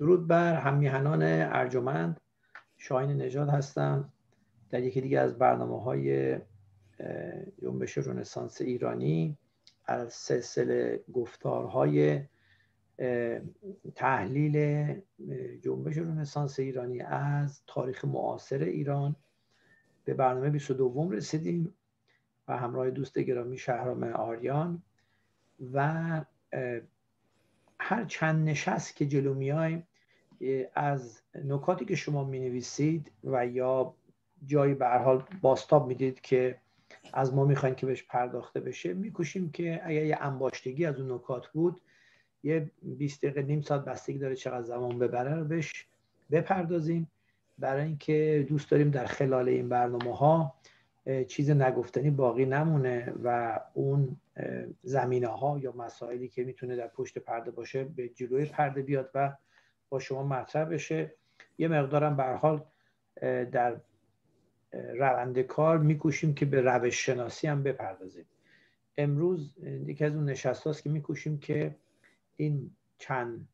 درود بر همیهنان ارجمند شاهین نژاد هستم در یکی دیگه از برنامه های جنبش رنسانس ایرانی از سلسله گفتارهای تحلیل جنبش رنسانس ایرانی از تاریخ معاصر ایران به برنامه 22 رسیدیم و همراه دوست گرامی شهرام آریان و هر چند نشست که جلو میایم از نکاتی که شما می نویسید و یا جایی به هر حال باستاب میدید که از ما میخواین که بهش پرداخته بشه میکوشیم که اگر یه انباشتگی از اون نکات بود یه 20 دقیقه نیم ساعت بستگی داره چقدر زمان ببره رو بهش بپردازیم برای اینکه دوست داریم در خلال این برنامه ها چیز نگفتنی باقی نمونه و اون زمینه ها یا مسائلی که میتونه در پشت پرده باشه به جلوی پرده بیاد و با شما مطرح بشه یه مقدارم به حال در روند کار میکوشیم که به روش شناسی هم بپردازیم امروز یکی از اون نشست هاست که میکوشیم که این چند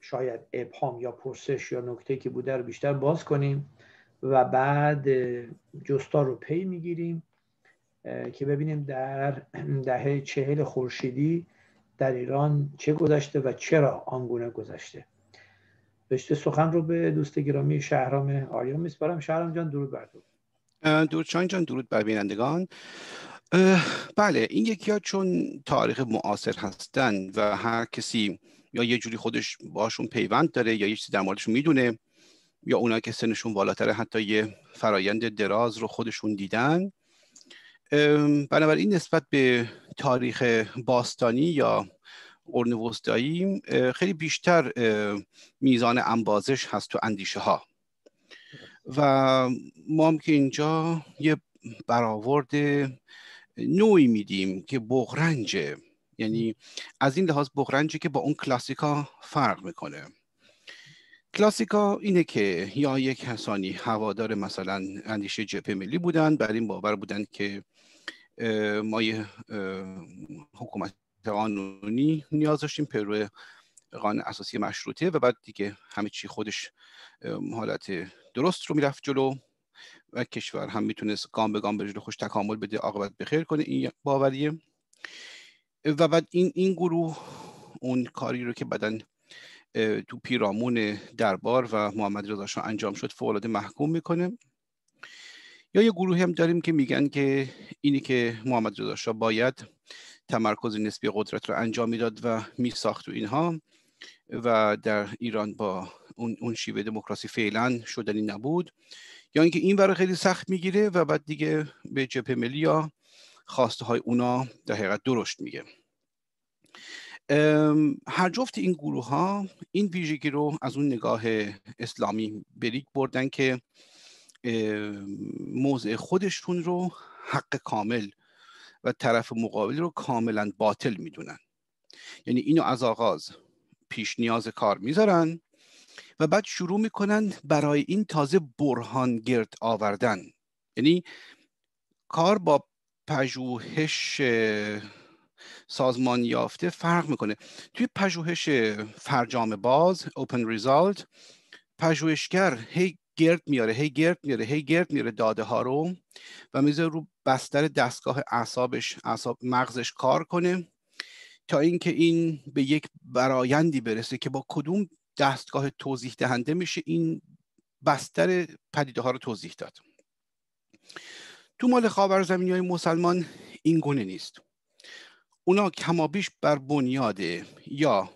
شاید ابهام یا پرسش یا نکته که بوده رو بیشتر باز کنیم و بعد جستا رو پی میگیریم که ببینیم در دهه چهل خورشیدی در ایران چه گذشته و چرا آنگونه گذشته رشته سخن رو به دوست گرامی شهرام آیا میسپارم شهرام جان درود بر تو درود شاین جان درود بر بینندگان بله این یکی ها چون تاریخ معاصر هستند و هر کسی یا یه جوری خودش باشون پیوند داره یا یه چیزی در موردشون میدونه یا اونا که سنشون بالاتره حتی یه فرایند دراز رو خودشون دیدن بنابراین نسبت به تاریخ باستانی یا ارنوستایی خیلی بیشتر میزان انبازش هست تو اندیشه ها و ما هم که اینجا یه برآورد نوعی میدیم که بغرنجه یعنی از این لحاظ بغرنجه که با اون کلاسیکا فرق میکنه کلاسیکا اینه که یا یک کسانی هوادار مثلا اندیشه جبهه ملی بودن بر این باور بودن که ما یه حکومت قانونی نیاز داشتیم پرو قانون اساسی مشروطه و بعد دیگه همه چی خودش حالت درست رو میرفت جلو و کشور هم میتونست گام به گام به جلو خوش تکامل بده عاقبت بخیر کنه این باوریه و بعد این این گروه اون کاری رو که بدن تو پیرامون دربار و محمد رضا شاه انجام شد فوق محکوم میکنه یا یه گروهی هم داریم که میگن که اینی که محمد رضا شاه باید تمرکز نسبی قدرت رو انجام میداد و میساخت و اینها و در ایران با اون, شیوه دموکراسی فعلا شدنی نبود یا اینکه این برای خیلی سخت میگیره و بعد دیگه به جبهه ملی یا خواسته های اونا در حقیقت درشت میگه هر جفت این گروه ها این ویژگی رو از اون نگاه اسلامی بریک بردن که موضع خودشون رو حق کامل طرف مقابل رو کاملا باطل میدونن یعنی اینو از آغاز پیش نیاز کار میذارن و بعد شروع میکنن برای این تازه برهان گرد آوردن یعنی کار با پژوهش سازمان یافته فرق میکنه توی پژوهش فرجام باز اوپن ریزالت پژوهشگر هی گرد میاره هی گرد میاره هی گرد میاره داده ها رو و میذاره رو بستر دستگاه اعصابش اعصاب مغزش کار کنه تا اینکه این به یک برایندی برسه که با کدوم دستگاه توضیح دهنده میشه این بستر پدیده ها رو توضیح داد تو مال خاور زمینی های مسلمان این گونه نیست اونا کمابیش بر بنیاد یا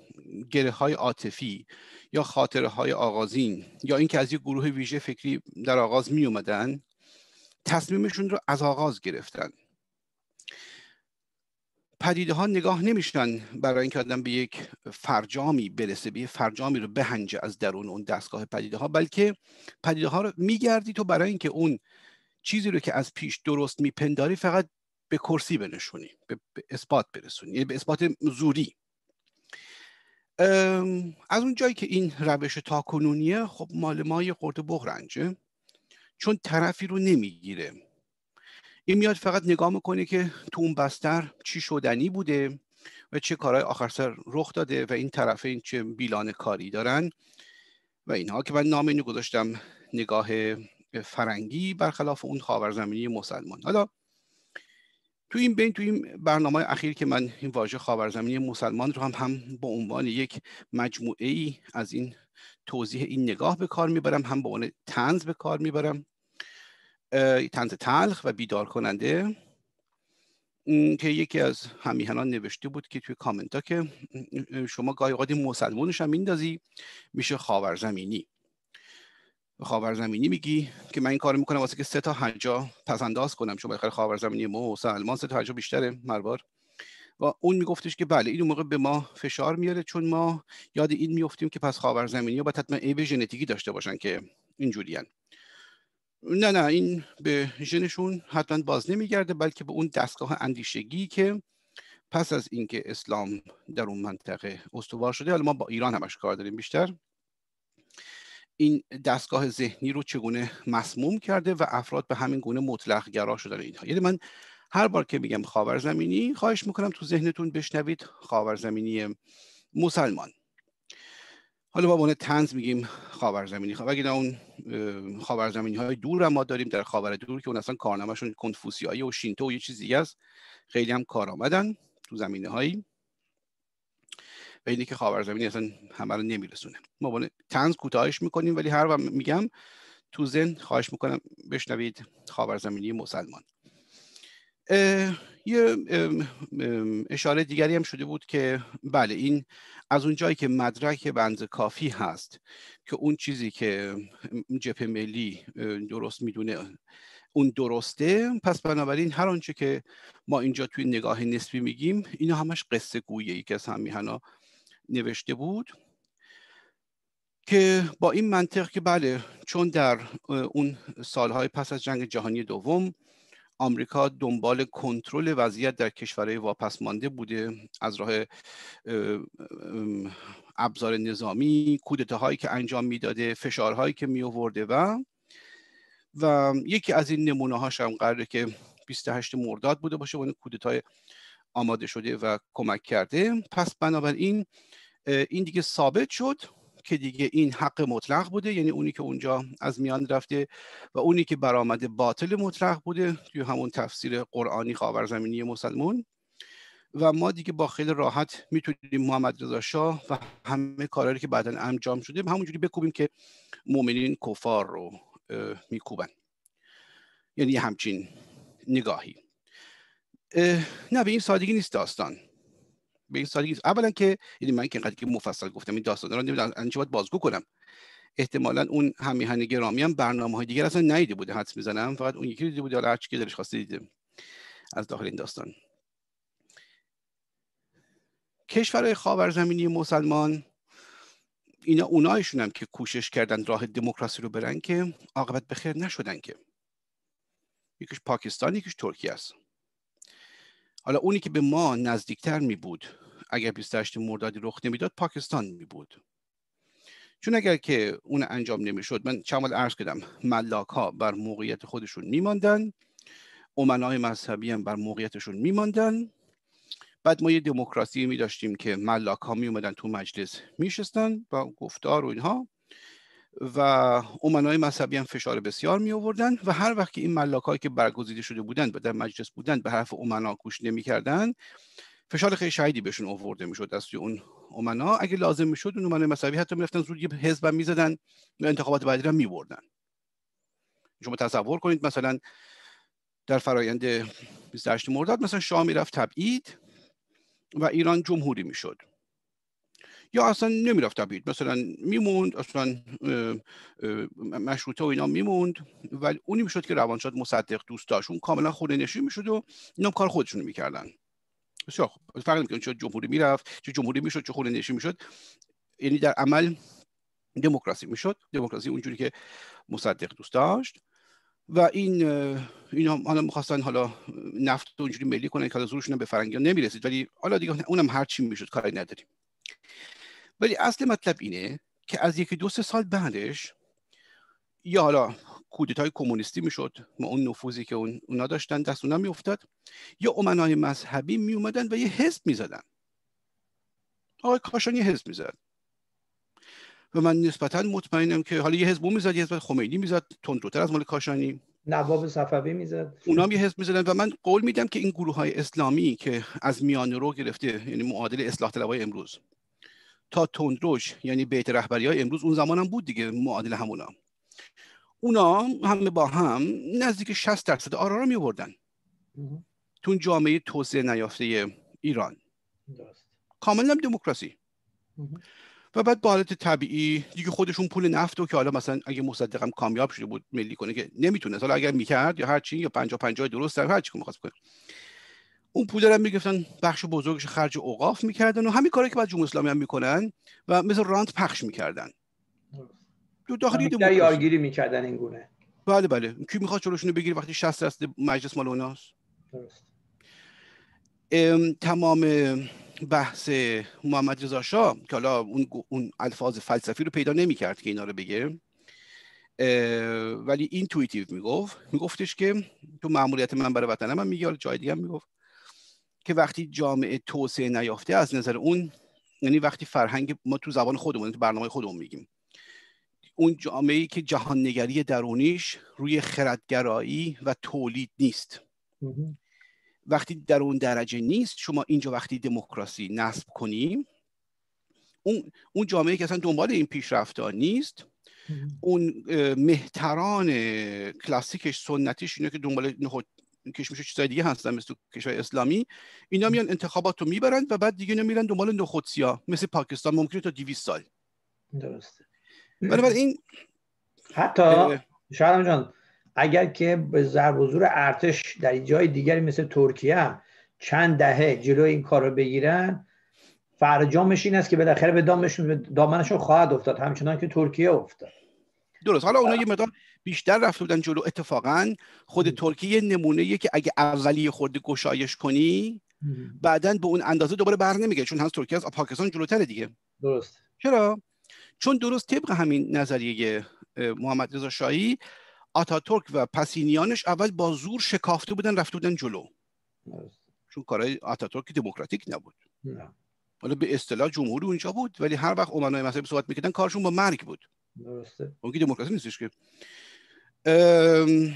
گره های عاطفی یا خاطره های آغازین یا اینکه از یک گروه ویژه فکری در آغاز می اومدن تصمیمشون رو از آغاز گرفتن پدیده ها نگاه نمیشن برای اینکه آدم به یک فرجامی برسه به یک فرجامی رو بهنجه از درون اون دستگاه پدیده ها بلکه پدیده ها رو میگردی تو برای اینکه اون چیزی رو که از پیش درست میپنداری فقط به کرسی بنشونی به اثبات برسونی یعنی به اثبات زوری از اون جایی که این روش تاکنونیه خب مال ما یه خورده بغرنجه چون طرفی رو نمیگیره این میاد فقط نگاه میکنه که تو اون بستر چی شدنی بوده و چه کارهای آخر سر رخ داده و این طرف این چه بیلان کاری دارن و اینها که من نام اینو گذاشتم نگاه فرنگی برخلاف اون خاورزمینی مسلمان حالا تو این بین تو این برنامه اخیر که من این واژه خاورزمینی مسلمان رو هم هم به عنوان یک مجموعه ای از این توضیح این نگاه به کار میبرم هم به عنوان تنز به کار میبرم تنز تلخ و بیدار کننده که یکی از همیهنان نوشته بود که توی کامنت ها که شما گاهی اوقات مسلمانش هم میندازی میشه خاورزمینی خاورزمینی میگی که من این کار میکنم واسه که سه تا هجا پسنداز کنم چون بالاخره خاورزمینی ما و سلمان سه تا حجا بیشتره مربار و اون میگفتش که بله این موقع به ما فشار میاره چون ما یاد این میفتیم که پس خاورزمینی ها باید حتما عیب ژنتیکی داشته باشن که اینجوریان نه نه این به ژنشون حتما باز نمیگرده بلکه به اون دستگاه اندیشگی که پس از اینکه اسلام در اون منطقه استوار شده حالا ما با ایران همش کار داریم بیشتر این دستگاه ذهنی رو چگونه مسموم کرده و افراد به همین گونه مطلق گرا شدن اینها یعنی من هر بار که میگم خاورزمینی خواهش میکنم تو ذهنتون بشنوید خاورزمینی مسلمان حالا با عنوان تنز میگیم خاورزمینی خب اگه اون خاورزمینی های دور هم ما داریم در خاور دور که اون اصلا کارنامهشون کنفوسیایی و شینتو و یه چیزی دیگه است خیلی هم کار آمدن تو زمینه هایی و اینه که خاورزمینی اصلا همه رو نمیرسونه ما با تنز کوتاهش میکنیم ولی هر وقت میگم تو زن خواهش میکنم بشنوید زمینی مسلمان یه اشاره دیگری هم شده بود که بله این از اون جایی که مدرک بند کافی هست که اون چیزی که جپ ملی درست میدونه اون درسته پس بنابراین هر آنچه که ما اینجا توی نگاه نسبی میگیم اینا همش قصه ای که از نوشته بود که با این منطق که بله چون در اون سالهای پس از جنگ جهانی دوم آمریکا دنبال کنترل وضعیت در کشورهای واپس مانده بوده از راه ابزار نظامی کودتاهایی که انجام میداده فشارهایی که می آورده و و یکی از این نمونه هاش هم قراره که 28 مرداد بوده باشه اون کودتای آماده شده و کمک کرده پس بنابراین این دیگه ثابت شد که دیگه این حق مطلق بوده یعنی اونی که اونجا از میان رفته و اونی که برآمده باطل مطلق بوده توی همون تفسیر قرآنی خاورزمینی مسلمون و ما دیگه با خیلی راحت میتونیم محمد رضا شاه و همه کارهایی که بعدا انجام شده همونجوری بکوبیم که مؤمنین کفار رو میکوبن یعنی همچین نگاهی نه به این سادگی نیست داستان به این سادگی اولا که یعنی من که اینقدر که مفصل گفتم این داستان رو نمیدونم انجام باید بازگو کنم احتمالا اون همیهن گرامی هم برنامه های دیگر اصلا بوده حدس میزنم فقط اون یکی دیده بوده حالا هرچی که دلش خواسته دیده از داخل این داستان کشورهای خاورزمینی مسلمان اینا اونایشون هم که کوشش کردن راه دموکراسی رو برن که عاقبت به خیر نشدن که یکیش پاکستان یکیش ترکیه است حالا اونی که به ما نزدیکتر می بود اگر 28 مردادی رخ نمیداد پاکستان می چون اگر که اون انجام نمیشد من چمال عرض کردم ملاک ها بر موقعیت خودشون میماندن امنای مذهبی هم بر موقعیتشون میماندن بعد ما یه دموکراسی می داشتیم که ملاک ها می اومدن تو مجلس میشستن با گفتار و اینها و امنای مذهبی هم فشار بسیار می آوردن و هر وقت که این ملاک هایی که برگزیده شده بودند و در مجلس بودند به حرف امنا گوش نمیکردند فشار خیلی شدیدی بهشون آورده میشد از توی اون امنا اگه لازم میشد اون امنای مساوی حتی میرفتن زود یه حزب هم میزدن انتخابات بعدی رو میبردن شما تصور کنید مثلا در فرایند 28 مرداد مثلا شاه میرفت تبعید و ایران جمهوری میشد یا اصلا نمیرفت تبعید مثلا میموند اصلا مشروطه و اینا میموند ولی اونی میشد که روانشاد مصدق دوست داشت اون کاملا خود نشین میشد و اینا کار خودشونو میکردن بسیار فرق اون چه جمهوری میرفت چه جمهوری میشد چه خونه نشی میشد یعنی در عمل دموکراسی میشد دموکراسی اونجوری که مصدق دوست داشت و این اینا حالا میخواستن حالا نفت اونجوری ملی کنن که حالا زورشون به فرنگیان نمیرسید ولی حالا دیگه اونم هر چی میشد کاری نداریم ولی اصل مطلب اینه که از یکی دو سه سال بعدش یا حالا کودتای کمونیستی میشد ما اون نفوذی که اون اونا داشتن دست اونا میافتاد یا امنای مذهبی می اومدن و یه حزب میزدن آقای کاشانی حزب میزد و من نسبتا مطمئنم که حالا یه حزب میزد یه حزب خمینی میزد تندروتر از مال کاشانی نواب صفوی میزد اونا هم یه حزب میزدن و من قول میدم که این گروه های اسلامی که از میان رو گرفته یعنی معادل اصلاح طلبای امروز تا تندروش یعنی بیت رهبری های امروز اون زمان بود دیگه معادل همونا اونا همه با هم نزدیک 60 درصد آرا رو میوردن تو جامعه توسعه نیافته ایران کاملا دموکراسی و بعد با حالت طبیعی دیگه خودشون پول نفت و که حالا مثلا اگه مصدقم کامیاب شده بود ملی کنه که نمیتونه حالا اگر میکرد یا هرچی یا 50 50 درست در هرچی که میخواست کنه اون پول هم میگفتن بخش بزرگش خرج اوقاف میکردن و همین کاری که بعد جمهوری اسلامی هم میکنن و مثل رانت پخش میکردن دو داخلی دموکراسی یارگیری میکردن این گونه بله بله کی میخواد چلوشون رو بگیره وقتی 60 درصد مجلس مال اوناست تمام بحث محمد رضا شاه که حالا اون اون الفاظ فلسفی رو پیدا نمیکرد که اینا رو بگه ولی این تویتیو میگفت میگفتش که تو معمولیت من برای وطنم هم میگه جای دیگه هم میگفت که وقتی جامعه توسعه نیافته از نظر اون یعنی وقتی فرهنگ ما تو زبان خودمون تو برنامه خودمون میگیم اون جامعه ای که جهاننگری درونیش روی خردگرایی و تولید نیست وقتی در اون درجه نیست شما اینجا وقتی دموکراسی نصب کنیم اون, اون جامعه که اصلا دنبال این ها نیست اون مهتران کلاسیکش سنتیش اینه که دنبال کشمش چیزای دیگه هستن مثل کشور اسلامی اینا میان انتخابات رو میبرند و بعد دیگه نمیرن دنبال دنبال نخودسیا مثل پاکستان ممکنه تا دیویس سال درسته بنابراین حتی شهرام جان اگر که به ضرب حضور ارتش در جای دیگری مثل ترکیه هم چند دهه جلو این کار رو بگیرن فرجامش این است که بالاخره به دامنشون دامنشون خواهد افتاد همچنان که ترکیه افتاد درست حالا اونها یه مقدار بیشتر رفته بودن جلو اتفاقا خود ترکیه نمونه که اگه اولی خورده گشایش کنی بعدا به اون اندازه دوباره بر نمیگه چون هنوز ترکیه از پاکستان جلوتره دیگه درست چرا چون درست طبق همین نظریه محمد رضا شاهی آتاتورک و پسینیانش اول با زور شکافته بودن رفته بودن جلو چون کارهای آتاتورک دموکراتیک نبود حالا به اصطلاح جمهوری اونجا بود ولی هر وقت عمرای مذهبی صحبت میکردن کارشون با مرگ بود درسته اون که نیستش که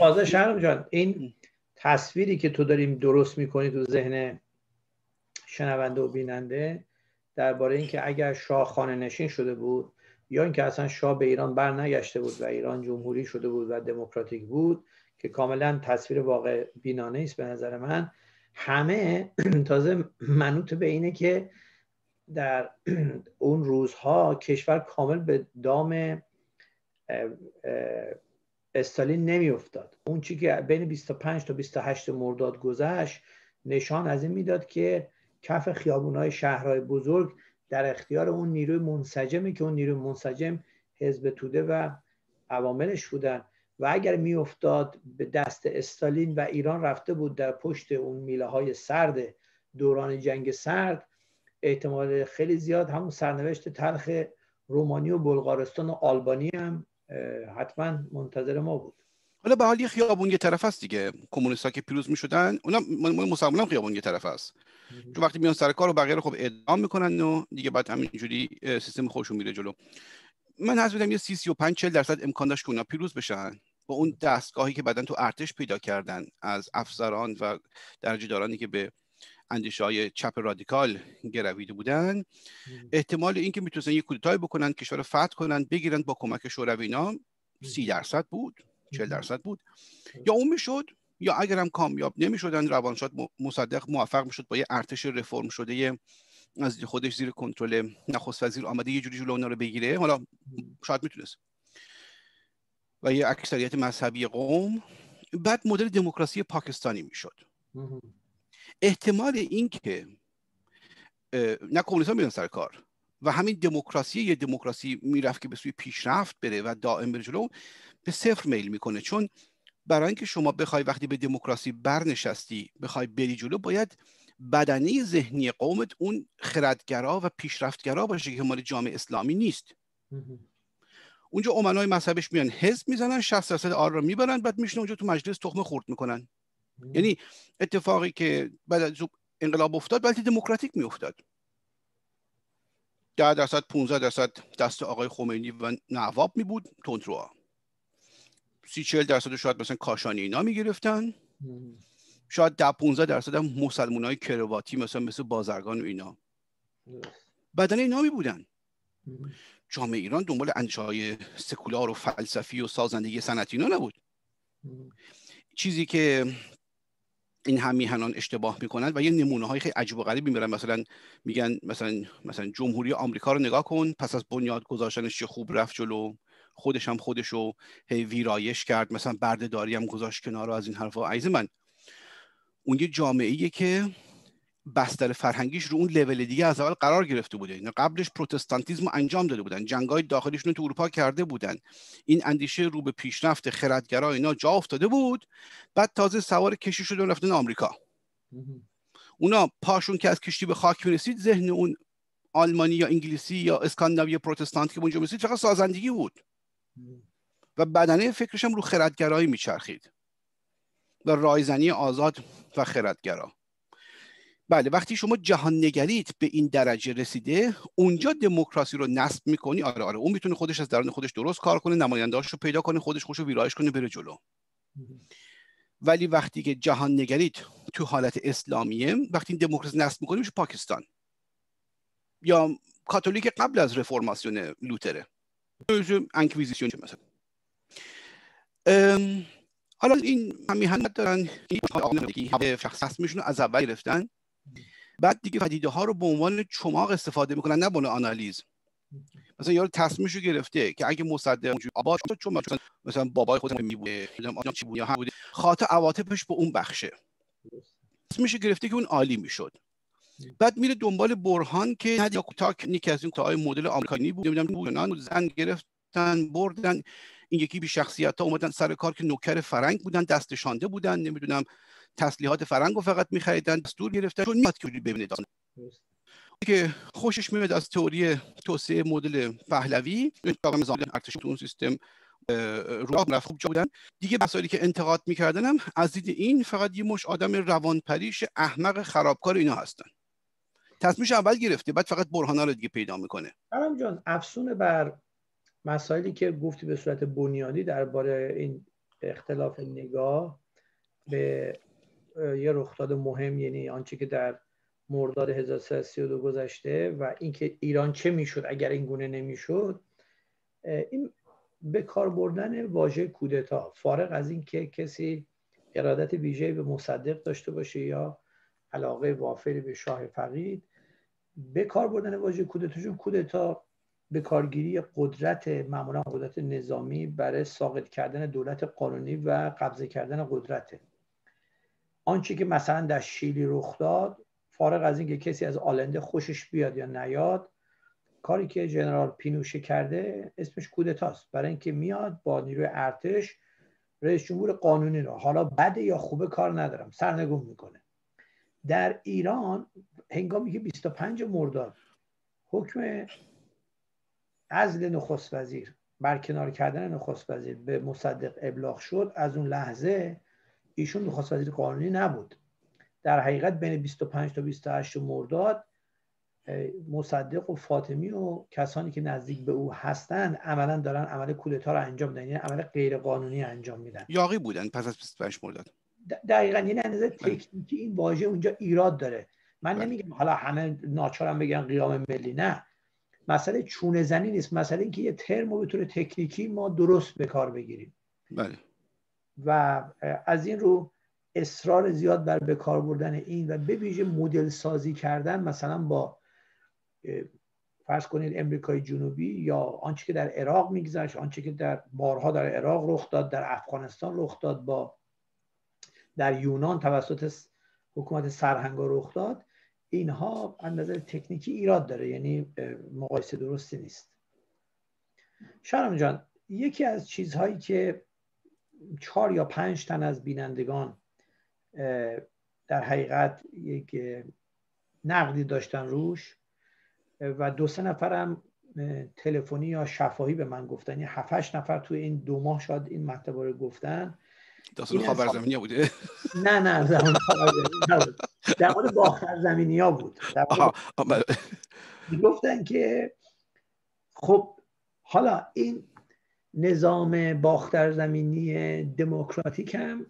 ام... شهرم جان این تصویری که تو داریم درست میکنی تو ذهن شنونده و بیننده درباره اینکه اگر شاه خانه نشین شده بود یا اینکه اصلا شاه به ایران برنگشته بود و ایران جمهوری شده بود و دموکراتیک بود که کاملا تصویر واقع بینانه است به نظر من همه تازه منوط به اینه که در اون روزها کشور کامل به دام استالین نمیافتاد اون چی که بین 25 تا 28 مرداد گذشت نشان از این میداد که کف خیابونهای شهرهای بزرگ در اختیار اون نیروی منسجمی که اون نیروی منسجم حزب توده و عواملش بودن و اگر میافتاد به دست استالین و ایران رفته بود در پشت اون میله های سرد دوران جنگ سرد احتمال خیلی زیاد همون سرنوشت تلخ رومانی و بلغارستان و آلبانی هم حتما منتظر ما بود حالا به حال یه خیابون یه طرف است دیگه ها که پیروز میشدن اونا هم خیابون یه طرف است چون وقتی میان سر کار و بقیه رو خب اعدام میکنن و دیگه بعد همینجوری سیستم خودشون میره جلو من حس میدم یه 35 40 درصد امکان داشت که اونا پیروز بشن با اون دستگاهی که بعدا تو ارتش پیدا کردن از افسران و درجه دارانی که به اندیشه های چپ رادیکال گرویده بودن احتمال اینکه میتونستن یه کودتای بکنن کشور فتح کنن بگیرن با کمک شوروی اینا 30 درصد بود 40 درصد بود یا اون میشد یا اگر هم کامیاب نمیشدن روانشاد مصدق موفق میشد با یه ارتش رفرم شده از خودش زیر کنترل نخست وزیر آمده یه جوری جلو اونا رو بگیره حالا شاید میتونست و یه اکثریت مذهبی قوم بعد مدل دموکراسی پاکستانی میشد احتمال اینکه نه کمونیست ها سر کار و همین دموکراسی یه دموکراسی میرفت که به سوی پیشرفت بره و دائم بره جلو به صفر میل میکنه چون برای اینکه شما بخوای وقتی به دموکراسی برنشستی بخوای بری جلو باید بدنی ذهنی قومت اون خردگرا و پیشرفتگرا باشه که مال جامعه اسلامی نیست اونجا امنای مذهبش میان حزب میزنن 60 درصد آر رو میبرن بعد میشن اونجا تو مجلس تخم خورد میکنن یعنی اتفاقی که بعد انقلاب افتاد بلکه دموکراتیک میافتاد ده درصد 15 درصد دست آقای خمینی و نواب می بود ها سی چل درصد شاید مثلا کاشانی اینا می گرفتن شاید ده 15 درصد هم مسلمان های کرواتی مثلا مثل بازرگان و اینا بدن اینا می بودن جامعه ایران دنبال اندیشه های سکولار و فلسفی و سازندگی سنتی اینا نبود چیزی که این هم میهنان اشتباه میکنن و یه نمونه های خیلی عجیب و غریبی میرن مثلا میگن مثلا مثلا جمهوری آمریکا رو نگاه کن پس از بنیاد گذاشتنش چه خوب رفت جلو خودش هم خودش رو ویرایش کرد مثلا بردهداری هم گذاشت کنار از این حرفا عزیز من اون یه جامعه که بستر فرهنگیش رو اون لول دیگه از اول قرار گرفته بوده اینا قبلش پروتستانتیزم انجام داده بودن جنگای داخلیشون تو اروپا کرده بودن این اندیشه رو به پیشرفت خردگرا اینا جا افتاده بود بعد تازه سوار کشتی شدن رفتن آمریکا اونا پاشون که از کشتی به خاک میرسید ذهن اون آلمانی یا انگلیسی یا اسکاندیناوی پروتستانت که اونجا میرسید فقط سازندگی بود و بدنه هم رو خردگرایی میچرخید و رایزنی آزاد و خردگرا بله وقتی شما جهان نگریت به این درجه رسیده اونجا دموکراسی رو نصب میکنی آره آره اون میتونه خودش از درون خودش درست کار کنه نمایندهاش رو پیدا کنه خودش خوش رو ویرایش کنه بره جلو ولی وقتی که جهان نگریت تو حالت اسلامیه وقتی دموکراسی نصب میکنی میشه پاکستان یا کاتولیک قبل از رفرماسیون لوتره انکویزیسیون مثلا حالا این همیهنت دارن این شخص از اول گرفتن بعد دیگه پدیده ها رو به عنوان چماق استفاده میکنن نه به آنالیز مثلا یارو تصمیمش گرفته که اگه مصدق اونجوری آباد شد چون مثلا بابای خودم می بوده چی بود یا هم بوده خاطر عواطفش به اون بخشه تصمیمش گرفته که اون عالی میشد بعد میره دنبال برهان که یا کوتاک نیک از این مدل آمریکایی بود نمیدونم بود زن گرفتن بردن این یکی بی شخصیت ها اومدن سر کار که نوکر فرنگ بودن دستشانده بودن نمیدونم تسلیحات فرنگو فقط می دستور دستور گرفتن چون میاد که ببینید که خوشش میاد از تئوری توسعه مدل پهلوی نظام ارتش اون سیستم راه رفت خوب بودن دیگه مسائلی که انتقاد میکردن از دید این فقط یه مش آدم روانپریش احمق خرابکار اینا هستن تصمیمش اول گرفته بعد فقط برهانه رو دیگه پیدا میکنه برام جان افسون بر مسائلی که گفتی به صورت بنیادی درباره این اختلاف نگاه به یه رخداد مهم یعنی آنچه که در مرداد 1332 گذشته و اینکه ایران چه میشد اگر این گونه نمیشد این به کار بردن واژه کودتا فارغ از اینکه کسی ارادت ویژه‌ای به مصدق داشته باشه یا علاقه وافری به شاه فقید به کار بردن واژه کودتا چون کودتا به کارگیری قدرت معمولا قدرت نظامی برای ساقط کردن دولت قانونی و قبضه کردن قدرته آنچه که مثلا در شیلی رخ داد فارغ از اینکه کسی از آلنده خوشش بیاد یا نیاد کاری که جنرال پینوشه کرده اسمش کودتاست برای اینکه میاد با نیروی ارتش رئیس جمهور قانونی رو حالا بده یا خوبه کار ندارم سرنگون میکنه در ایران هنگامی که 25 مرداد حکم عزل نخست وزیر برکنار کردن نخست وزیر به مصدق ابلاغ شد از اون لحظه ایشون نخست وزیر قانونی نبود در حقیقت بین 25 تا 28 مرداد مصدق و فاطمی و کسانی که نزدیک به او هستند عملا دارن عمل کودتا رو انجام میدن یعنی عمل غیر قانونی انجام میدن یاقی بودن پس از 25 مرداد دقیقا یعنی بله. تکنیکی این واژه اونجا ایراد داره من بله. نمیگم حالا همه ناچارم بگن قیام ملی نه مسئله چونه زنی نیست مسئله اینکه یه ترم تکنیکی ما درست به کار بگیریم بله و از این رو اصرار زیاد بر به کار بردن این و به ویژه مدل سازی کردن مثلا با فرض کنید امریکای جنوبی یا آنچه که در عراق میگذشت آنچه که در بارها در عراق رخ داد در افغانستان رخ داد با در یونان توسط حکومت سرهنگا رخ داد اینها از نظر تکنیکی ایراد داره یعنی مقایسه درستی نیست شرم جان یکی از چیزهایی که چهار یا پنج تن از بینندگان در حقیقت یک نقدی داشتن روش و دو سه نفرم تلفنی یا شفاهی به من گفتن یه یعنی هفتش نفر توی این دو ماه شاید این مطلب رو گفتن داستان خبر ها بوده نه نه در مورد ها بود بله. گفتن که خب حالا این نظام باختر زمینی دموکراتیک هم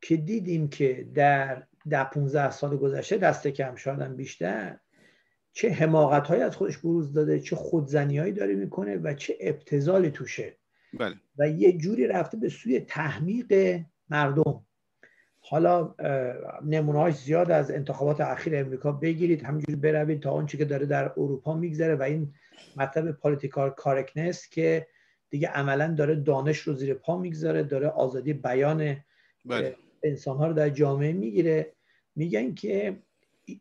که دیدیم که در در 15 سال گذشته دست کم شدن بیشتر چه حماقت های از خودش بروز داده چه خودزنی هایی داره میکنه و چه ابتزالی توشه بله. و یه جوری رفته به سوی تحمیق مردم حالا نمونه‌هاش زیاد از انتخابات اخیر امریکا بگیرید همینجوری بروید تا اون که داره در اروپا میگذره و این مطلب پالیتیکال کارکنس که دیگه عملا داره دانش رو زیر پا میگذاره داره آزادی بیان بله. انسان ها رو در جامعه میگیره میگن که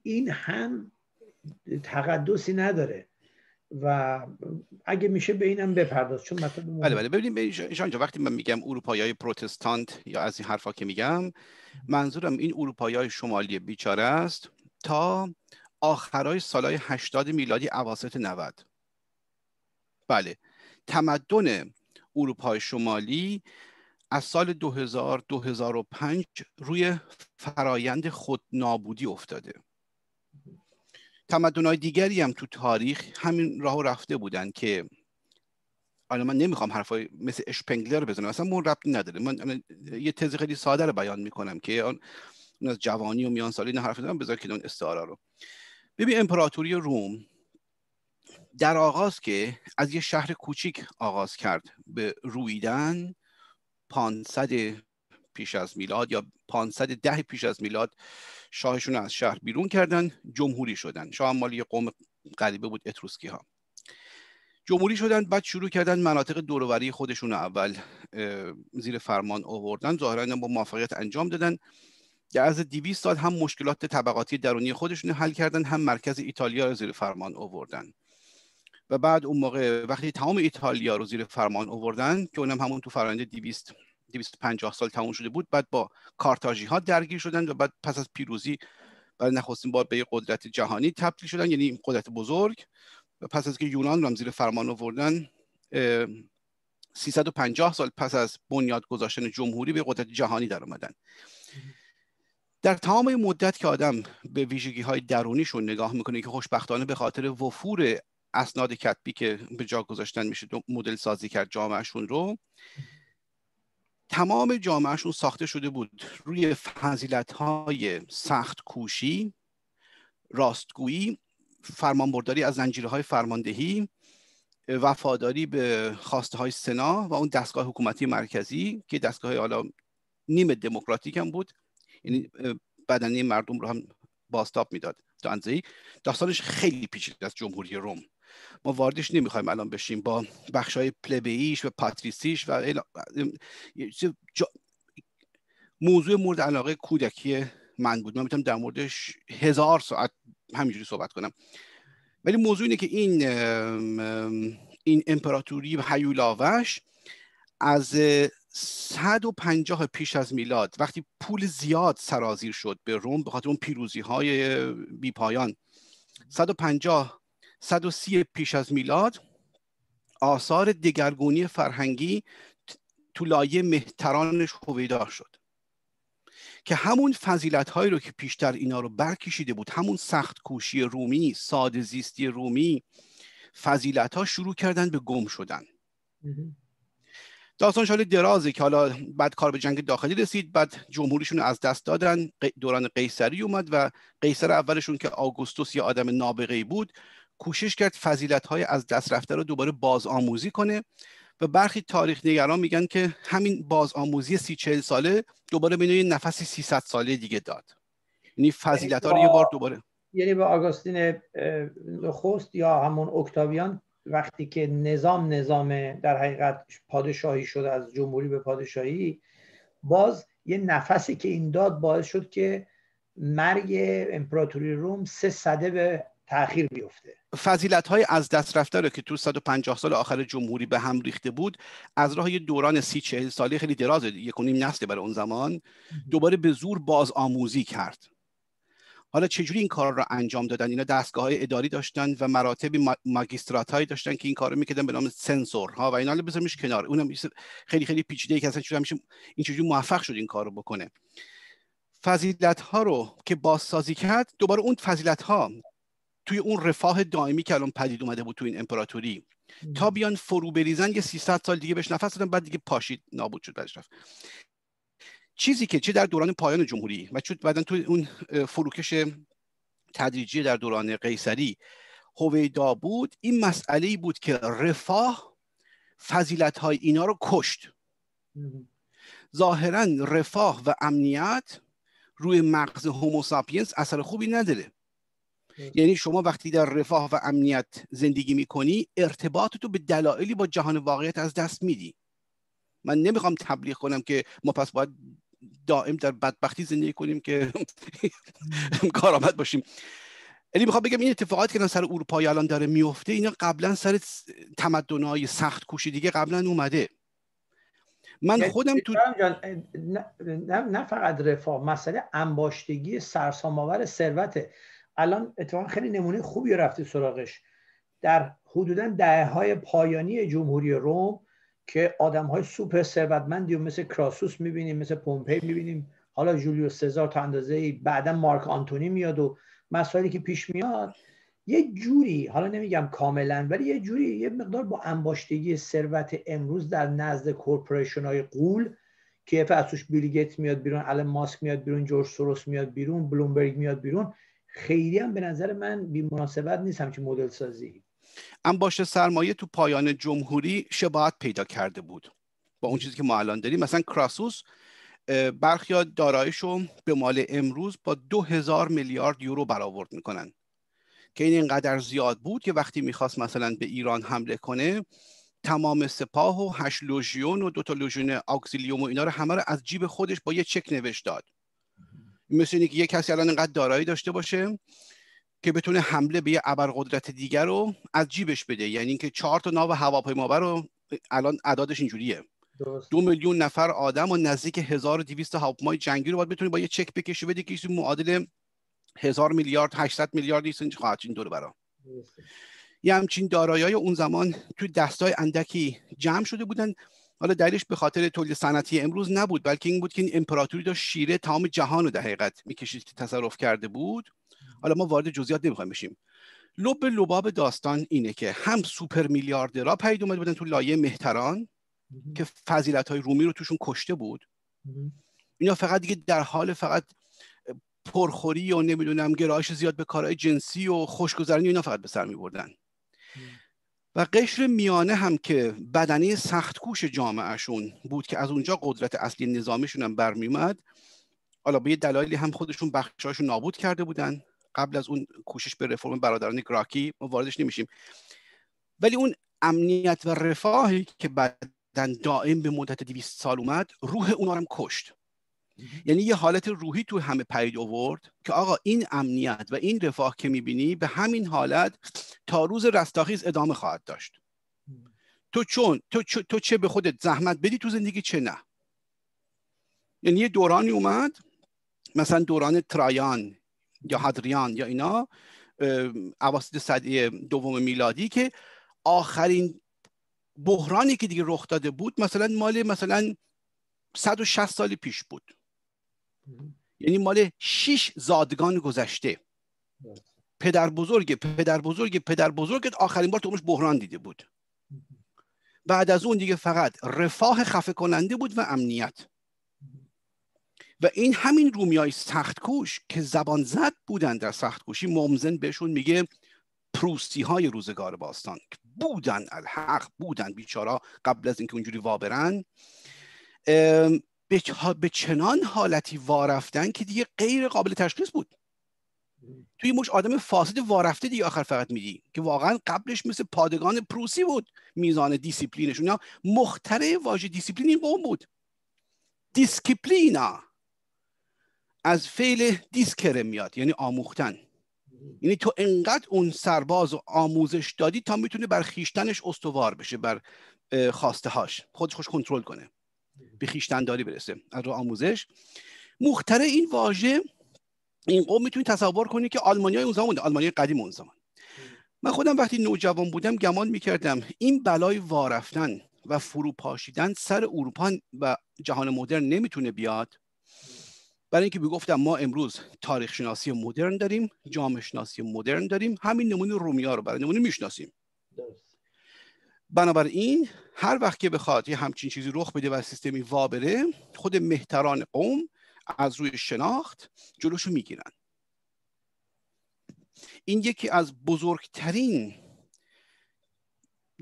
این هم تقدسی نداره و اگه میشه به اینم بپرداز چون مطلب بله بله ببینیم وقتی من میگم اروپایی های پروتستانت یا از این حرفا که میگم منظورم این اروپایی های شمالی بیچاره است تا آخرای سالهای 80 میلادی اواسط 90 بله تمدن اروپای شمالی از سال 2000 2005 روی فرایند خود نابودی افتاده های دیگری هم تو تاریخ همین راه رفته بودن که الان من نمیخوام حرفای مثل اشپنگلر بزنم اصلا من ربطی نداره من یه تزی خیلی ساده رو بیان میکنم که اون از جوانی و میان سالی نه حرف بذار که اون استعاره رو ببین امپراتوری روم در آغاز که از یه شهر کوچیک آغاز کرد به رویدن 500 پیش از میلاد یا ده پیش از میلاد شاهشون از شهر بیرون کردن جمهوری شدن شاه مالی قوم قریبه بود اتروسکی ها جمهوری شدن بعد شروع کردن مناطق دوروری خودشون اول زیر فرمان آوردن ظاهرا با موفقیت انجام دادن در از 200 سال هم مشکلات طبقاتی درونی خودشون حل کردن هم مرکز ایتالیا رو زیر فرمان آوردن و بعد اون موقع وقتی تمام ایتالیا رو زیر فرمان آوردن که اونم همون تو فرآیند 200 250 سال تموم شده بود بعد با کارتاژی ها درگیر شدن و بعد پس از پیروزی برای نخستین بار به یه قدرت جهانی تبدیل شدن یعنی قدرت بزرگ و پس از که یونان رو هم زیر فرمان آوردن 350 سال پس از بنیاد گذاشتن جمهوری به قدرت جهانی در آمدن در تمام مدت که آدم به ویژگی های درونیشون نگاه میکنه که خوشبختانه به خاطر وفور اسناد کتبی که به جا گذاشتن میشه مدل سازی کرد جامعهشون رو تمام جامعهشون ساخته شده بود روی فضیلت های سخت کوشی راستگویی فرمانبرداری از زنجیره های فرماندهی وفاداری به خواسته های سنا و اون دستگاه حکومتی مرکزی که دستگاه حالا نیم دموکراتیک هم بود یعنی بدنه مردم رو هم باستاب میداد تا داستانش خیلی پیچیده از جمهوری روم ما واردش نمیخوایم الان بشیم با بخشای پلبیش و پاتریسیش و موضوع مورد علاقه کودکی من بود من میتونم در موردش هزار ساعت همینجوری صحبت کنم ولی موضوع اینه که این این امپراتوری هیولاوش از 150 پیش از میلاد وقتی پول زیاد سرازیر شد به روم به خاطر اون پیروزی های پایان 150 130 پیش از میلاد آثار دگرگونی فرهنگی تو لایه مهترانش هویدا شد که همون فضیلت هایی رو که پیشتر اینا رو برکشیده بود همون سخت کوشی رومی ساده زیستی رومی فضیلت ها شروع کردن به گم شدن داستان شال درازه که حالا بعد کار به جنگ داخلی رسید بعد جمهوریشون از دست دادن دوران قیصری اومد و قیصر اولشون که آگوستوس یه آدم نابغه بود کوشش کرد فضیلت های از دست رفته رو دوباره باز آموزی کنه و برخی تاریخ نگران میگن که همین باز آموزی سی چهل ساله دوباره به یه نفسی ست ساله دیگه داد یعنی فضیلت ها رو یه بار دوباره یعنی به آگوستین نخست یا همون اکتاویان وقتی که نظام نظام در حقیقت پادشاهی شد از جمهوری به پادشاهی باز یه نفسی که این داد باعث شد که مرگ امپراتوری روم سه صده به تاخیر بیفته فضیلت از دست رفته رو که تو 150 سال آخر جمهوری به هم ریخته بود از راه دوران سی چهل ساله خیلی دراز یک و نیم نسل برای اون زمان دوباره به زور باز آموزی کرد حالا چجوری این کار را انجام دادن اینا دستگاه های اداری داشتن و مراتب ماگیسترات هایی داشتن که این کارو میکردن به نام سنسور ها و اینا رو بذارمش کنار اونم خیلی خیلی پیچیده که اصلا چجوری این چجوری موفق شد این کارو بکنه فضیلت ها رو که بازسازی کرد دوباره اون فضیلت ها توی اون رفاه دائمی که الان پدید اومده بود تو این امپراتوری تا بیان فرو بریزن یه 300 سال دیگه بهش نفس دادن بعد دیگه پاشید نابود شد بعدش رفت چیزی که چه در دوران پایان جمهوری و چون بعدا تو اون فروکش تدریجی در دوران قیصری هویدا بود این مسئله ای بود که رفاه فضیلت های اینا رو کشت ظاهرا رفاه و امنیت روی مغز هوموساپینس اثر خوبی نداره یعنی شما وقتی در رفاه و امنیت زندگی میکنی ارتباط تو به دلایلی با جهان واقعیت از دست میدی من نمیخوام تبلیغ کنم که ما پس باید دائم در بدبختی زندگی کنیم که کارآمد باشیم یعنی میخوام بگم این اتفاقات که سر اروپایی الان داره میفته اینا قبلا سر تمدنهای سخت کوشی دیگه قبلا اومده من یعنی خودم تو نه،, نه،, نه فقط رفاه مسئله انباشتگی آور ثروت الان اتفاقا خیلی نمونه خوبی رفته سراغش در حدودا دهه های پایانی جمهوری روم که آدم های سوپر ثروتمندی و مثل کراسوس میبینیم مثل پومپی میبینیم حالا جولیوس سزار تا اندازه ای بعدا مارک آنتونی میاد و مسائلی که پیش میاد یه جوری حالا نمیگم کاملا ولی یه جوری یه مقدار با انباشتگی ثروت امروز در نزد کورپوریشن های قول که از توش بیل میاد بیرون الان ماسک میاد بیرون جورج سوروس میاد بیرون بلومبرگ میاد بیرون خیلی هم به نظر من بی مناسبت نیست همچین مدل سازی باشه سرمایه تو پایان جمهوری شباهت پیدا کرده بود با اون چیزی که ما الان داریم مثلا کراسوس برخیا دارایشو به مال امروز با دو هزار میلیارد یورو برآورد میکنن که این اینقدر زیاد بود که وقتی میخواست مثلا به ایران حمله کنه تمام سپاه و هشت لوژیون و دوتا لوژیون آکسیلیوم و اینا رو همه رو از جیب خودش با یه چک نوشت داد مثل اینه که یه کسی الان اینقدر دارایی داشته باشه که بتونه حمله به یه ابرقدرت دیگر رو از جیبش بده یعنی اینکه چهار تا ناو هواپیمابر رو الان اعدادش اینجوریه دو میلیون نفر آدم و نزدیک 1200 هواپیمای جنگی رو باید بتونی با یه چک بکشه بده که معادل هزار میلیارد 800 میلیارد نیست این خواهد این دور برا یه همچین دارایی اون زمان تو دستای اندکی جمع شده بودن حالا دلیلش به خاطر تولید صنعتی امروز نبود بلکه این بود که این امپراتوری داشت شیره تمام جهان رو در حقیقت میکشید که تصرف کرده بود حالا ما وارد جزئیات نمیخوایم بشیم لب لباب داستان اینه که هم سوپر میلیاردرها پیدا اومده بودن تو لایه مهتران که فضیلت های رومی رو توشون کشته بود اینا فقط دیگه در حال فقط پرخوری و نمیدونم گرایش زیاد به کارهای جنسی و خوشگذرانی اینا فقط به سر بردن. و قشر میانه هم که بدنه سختکوش جامعهشون بود که از اونجا قدرت اصلی نظامشون هم برمیومد حالا به یه دلایلی هم خودشون بخشاشون نابود کرده بودن قبل از اون کوشش به رفرم برادران گراکی ما واردش نمیشیم ولی اون امنیت و رفاهی که بعدن دائم به مدت 200 سال اومد روح اونا هم کشت یعنی یه حالت روحی تو همه پید آورد که آقا این امنیت و این رفاه که میبینی به همین حالت تا روز رستاخیز ادامه خواهد داشت تو چون تو, تو چه به خودت زحمت بدی تو زندگی چه نه یعنی یه دورانی اومد مثلا دوران ترایان یا هدریان یا اینا اواسط صدی دوم میلادی که آخرین بحرانی که دیگه رخ داده بود مثلا مال مثلا 160 سال پیش بود یعنی مال شش زادگان گذشته پدر بزرگ پدر بزرگ پدر بزرگ، آخرین بار تو اونش بحران دیده بود بعد از اون دیگه فقط رفاه خفه کننده بود و امنیت و این همین رومیای کوش که زبان زد بودن در کوشی ممزن بهشون میگه پروستی های روزگار باستان بودن الحق بودن بیچارا قبل از اینکه اونجوری وابرن به چنان حالتی وارفتن که دیگه غیر قابل تشخیص بود توی مش آدم فاسد وارفته دیگه آخر فقط میدی که واقعا قبلش مثل پادگان پروسی بود میزان دیسیپلینش اونها مختره واژه دیسیپلین این قوم بود دیسکیپلینا از فعل دیسکره میاد یعنی آموختن یعنی تو انقدر اون سرباز و آموزش دادی تا میتونه بر خیشتنش استوار بشه بر خواسته هاش خودش خوش کنترل کنه به خیشتنداری برسه از رو آموزش مختره این واژه این قوم میتونید تصور کنی که آلمانیای اون زمان آلمانی قدیم اون زمان من خودم وقتی نوجوان بودم گمان میکردم این بلای وارفتن و فروپاشیدن سر اروپا و جهان مدرن نمیتونه بیاد برای اینکه بگفتم ما امروز تاریخ شناسی مدرن داریم جامعه شناسی مدرن داریم همین نمونه رومیا رو برای نمونه میشناسیم بنابراین هر وقت که بخواد یه همچین چیزی رخ بده و سیستمی وا بره خود مهتران قوم از روی شناخت جلوشو میگیرن این یکی از بزرگترین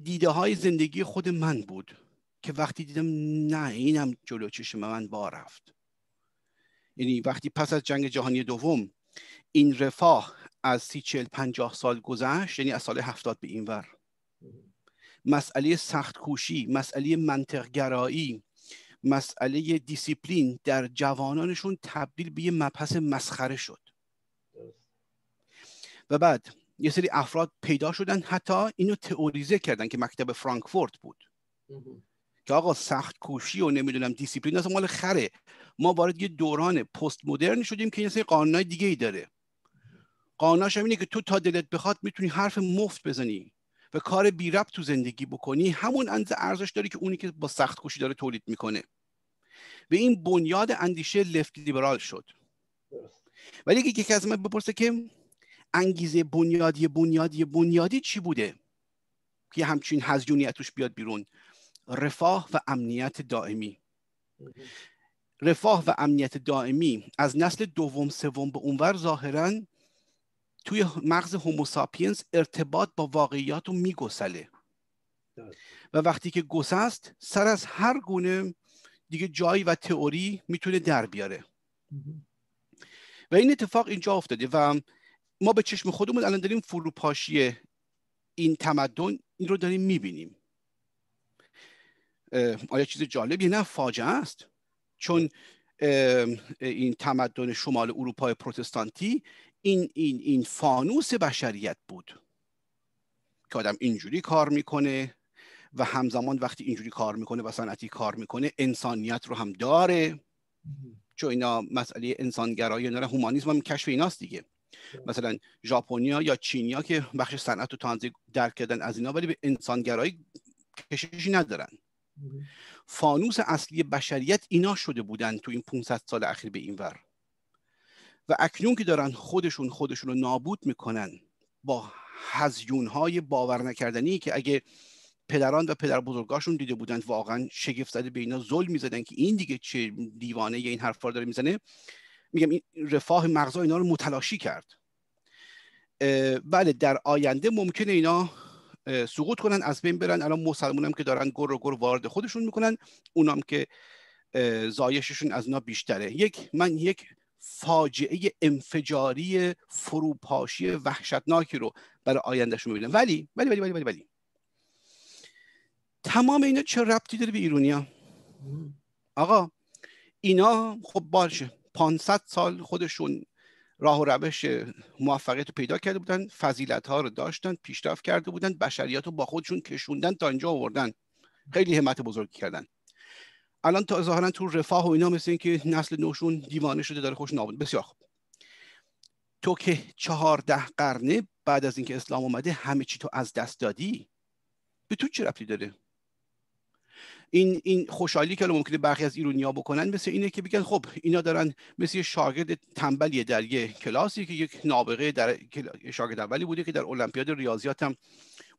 دیده های زندگی خود من بود که وقتی دیدم نه اینم جلو چشم من با رفت یعنی وقتی پس از جنگ جهانی دوم این رفاه از سی چل پنجاه سال گذشت یعنی از سال هفتاد به این ور مسئله سخت کوشی مسئله منطقگرایی مسئله دیسیپلین در جوانانشون تبدیل به یه مبحث مسخره شد و بعد یه سری افراد پیدا شدن حتی اینو تئوریزه کردن که مکتب فرانکفورت بود که آقا سخت کوشی و نمیدونم دیسیپلین اصلا مال خره ما وارد یه دوران پست مدرن شدیم که یه سری قانونای دیگه ای داره قانوناش هم اینه که تو تا دلت بخواد میتونی حرف مفت بزنی و کار بی تو زندگی بکنی همون اندازه ارزش داری که اونی که با سخت کوشی داره تولید میکنه به این بنیاد اندیشه لفت لیبرال شد ولی اگه یکی از من بپرسه که انگیزه بنیادی بنیادی بنیادی چی بوده که همچین هزیونیتوش توش بیاد بیرون رفاه و امنیت دائمی رفاه و امنیت دائمی از نسل دوم سوم به اونور ظاهرا توی مغز هوموساپینس ارتباط با واقعیات رو میگسله و وقتی که گسست سر از هر گونه دیگه جایی و تئوری میتونه در بیاره و این اتفاق اینجا افتاده و ما به چشم خودمون الان داریم فروپاشی این تمدن این رو داریم میبینیم آیا چیز جالبی نه فاجعه است چون این تمدن شمال اروپای پروتستانتی این, این, این فانوس بشریت بود که آدم اینجوری کار میکنه و همزمان وقتی اینجوری کار میکنه و صنعتی کار میکنه انسانیت رو هم داره چون اینا مسئله انسانگرایی اینا هومانیزم هم کشف ایناست دیگه مثلا ژاپنیا یا چینیا که بخش صنعت و تانزی درک کردن از اینا ولی به انسانگرایی کششی ندارن فانوس اصلی بشریت اینا شده بودن تو این 500 سال اخیر به این ور و اکنون که دارن خودشون خودشون رو نابود میکنن با هزیونهای باور نکردنی که اگه پدران و پدر بزرگاشون دیده بودند واقعا شگفت زده به اینا ظلم میزدن که این دیگه چه دیوانه این حرفا داره میزنه میگم این رفاه مغزا اینا رو متلاشی کرد بله در آینده ممکنه اینا سقوط کنن از بین برن الان مسلمان هم که دارن گر و گر وارد خودشون میکنن اونام که زایششون از اونا بیشتره یک من یک فاجعه انفجاری فروپاشی وحشتناکی رو برای آیندهشون میبینن ولی ولی ولی ولی ولی ولی تمام اینا چه ربطی داره به ایرونیا آقا اینا خب باشه 500 سال خودشون راه و روش موفقیت رو پیدا کرده بودن فضیلت ها رو داشتن پیشرفت کرده بودن بشریات رو با خودشون کشوندن تا اینجا آوردن خیلی همت بزرگی کردن الان تا ظاهرا تو رفاه و اینا مثل اینکه نسل نوشون دیوانه شده داره خوش نابود بسیار خوب تو که چهارده قرنه بعد از اینکه اسلام اومده همه چی تو از دست دادی به تو چه ربطی داره این این خوشحالی که ممکنه برخی از ایرونیا بکنن مثل اینه که بگن خب اینا دارن مثل یه شاگرد تنبلی در یه کلاسی که یک نابغه در شاگرد اولی بوده که در المپیاد ریاضیات هم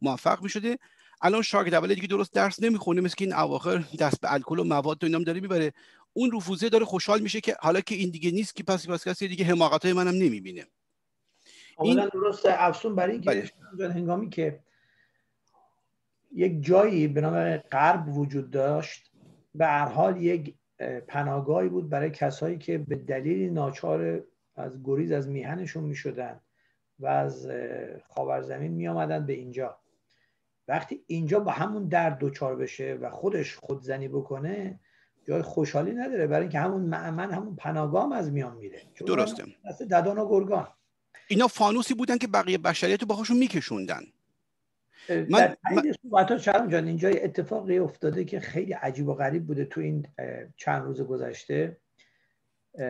موفق می الان شاگرد اول دیگه درست درس نمیخونه مثل این اواخر دست به الکل و مواد و اینام داره میبره اون رفوزه داره خوشحال میشه که حالا که این دیگه نیست که پس پس کسی دیگه حماقت های منم نمیبینه این درست افسون برای هنگامی که یک جایی به نام غرب وجود داشت به هر حال یک پناهگاهی بود برای کسایی که به دلیل ناچار از گریز از میهنشون میشدن و از خاورزمین می به اینجا وقتی اینجا با همون درد دوچار بشه و خودش خودزنی بکنه جای خوشحالی نداره برای اینکه همون معمن همون پناگام از میان میره درسته دست ددان و گرگان اینا فانوسی بودن که بقیه بشریت رو باهاشون میکشوندن من شرم جان اینجا اتفاقی افتاده که خیلی عجیب و غریب بوده تو این چند روز گذشته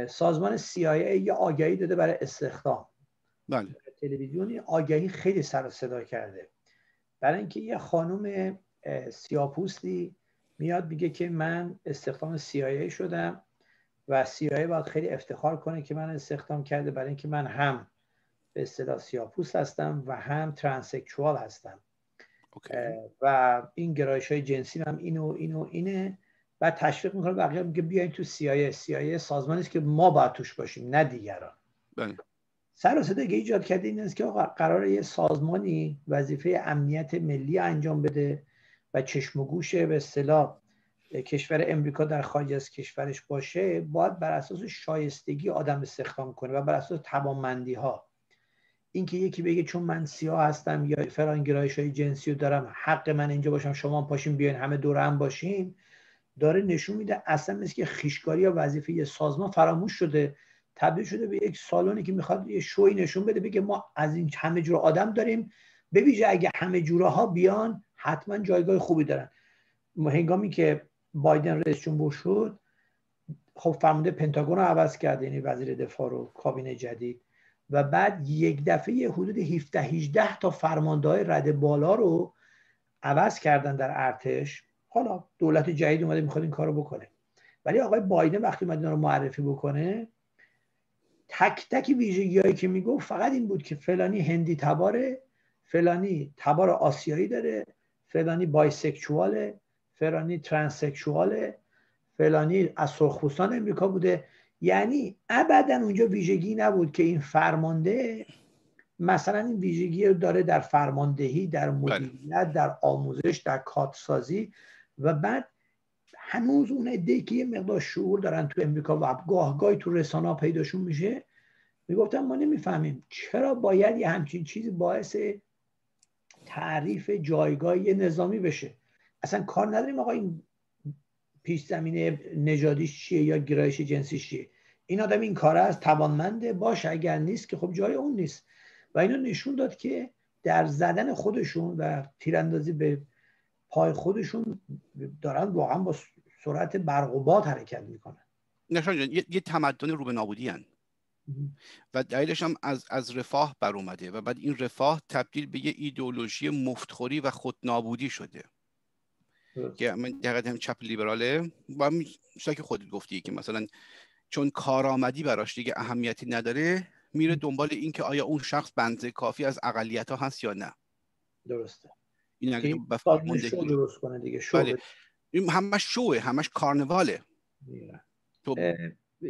سازمان CIA یه آگهی داده برای استخدام بله تلویزیونی آگهی خیلی سر صدا کرده برای اینکه یه خانم سیاپوستی میاد میگه که من استخدام CIA شدم و CIA باید خیلی افتخار کنه که من استخدام کرده برای اینکه من هم به اصطلاح سیاپوست هستم و هم ترانسکشوال هستم و این گرایش های جنسی هم این و اینه و تشویق میکنه بقیه میگه بیاین تو CIA CIA سازمانی که ما باید توش باشیم نه دیگران بله. سر و ایجاد کرده این است که قرار یه سازمانی وظیفه امنیت ملی انجام بده و چشم و گوش به اصطلاح کشور امریکا در خارج از کشورش باشه باید بر اساس شایستگی آدم استخدام کنه و بر اساس توانمندی ها اینکه یکی بگه چون من سیاه هستم یا فلان گرایش های جنسی رو دارم حق من اینجا باشم شما پاشین بیاین همه دور هم باشین داره نشون میده اصلا مثل که خیشکاری یا وظیفه یه سازمان فراموش شده تبدیل شده به یک سالونی که میخواد یه شوی نشون بده بگه ما از این همه جور آدم داریم به ویژه اگه همه جوره ها بیان حتما جایگاه خوبی دارن هنگامی که بایدن رئیس جمهور شد خب فرمانده پنتاگون رو عوض کرد یعنی وزیر دفاع رو کابینه جدید و بعد یک دفعه حدود 17 18 تا فرماندهای رد بالا رو عوض کردن در ارتش حالا دولت جدید اومده میخواد این کارو بکنه ولی آقای بایدن وقتی اومد رو معرفی بکنه تک تک هایی که میگفت فقط این بود که فلانی هندی تباره فلانی تبار آسیایی داره فلانی بایسکچواله فلانی ترانسکشواله فلانی از سرخپوستان امریکا بوده یعنی ابدا اونجا ویژگی نبود که این فرمانده مثلا این ویژگی رو داره در فرماندهی در بله. مدیریت در آموزش در کاتسازی و بعد هنوز اون عده که یه مقدار شعور دارن تو امریکا و گاهگاهی تو رسانه پیداشون میشه میگفتن ما نمیفهمیم چرا باید یه همچین چیزی باعث تعریف جایگاه یه نظامی بشه اصلا کار نداریم آقا این پیش زمینه نژادیش چیه یا گرایش جنسیش چیه این آدم این کار است توانمنده باشه اگر نیست که خب جای اون نیست و اینو نشون داد که در زدن خودشون و تیراندازی به پای خودشون دارن واقعا با سرعت برق و باد حرکت میکنن نشان یه, یه تمدن رو به نابودی هن. و دلیلش هم از, از رفاه بر اومده و بعد این رفاه تبدیل به یه ایدئولوژی مفتخوری و خودنابودی شده که من دقیقا هم چپ لیبراله و که خودت گفتی که مثلا چون کارآمدی براش دیگه اهمیتی نداره میره دنبال این که آیا اون شخص بنده کافی از اقلیت ها هست یا نه درسته این اگه درست کنه دیگه بله. این همش شوه همش کارنواله تو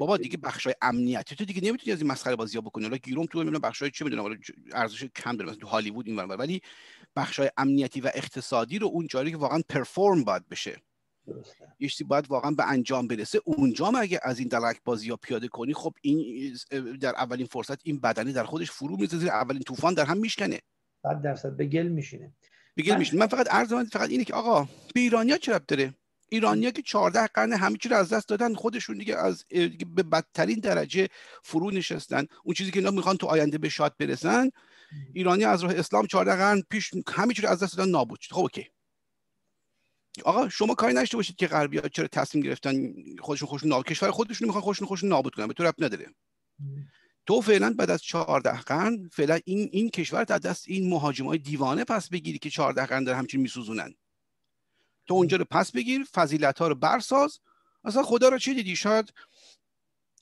بابا دیگه های امنیتی تو دیگه نمیتونی از این مسخره بازی ها بکنی حالا گیرم تو بخش های چه میدونم حالا ارزش کم داره مثلا تو هالیوود این ورور ولی های امنیتی و اقتصادی رو اون جایی که واقعا پرفورم باید بشه یه چیزی باید واقعا به انجام برسه اونجا مگه از این دلک بازی ها پیاده کنی خب این در اولین فرصت این بدنه در خودش فرو میزه اولین طوفان در هم میشکنه 100 درصد به گل میشینه بگیر بله. من فقط عرض من فقط اینه که آقا به ایرانیا چه رب داره ایرانیا که 14 قرن همه چی رو از دست دادن خودشون دیگه از به بدترین درجه فرو نشستن اون چیزی که اینا میخوان تو آینده به شاد برسن ایرانی از راه اسلام 14 قرن پیش همه چی رو از دست دادن نابود شد خب اوکی آقا شما کاری نشته باشید که غربی چرا تصمیم گرفتن خودشون خودشون نابود کشور خودشون میخوان خودشون خوشون نابود کنن به تو رب نداره بله. تو فعلا بعد از 14 قرن فعلا این این کشور تا دست این مهاجمای دیوانه پس بگیری که 14 قرن داره همچین میسوزونن تو اونجا رو پس بگیر فضیلت ها رو برساز اصلا خدا رو چه دیدی شاید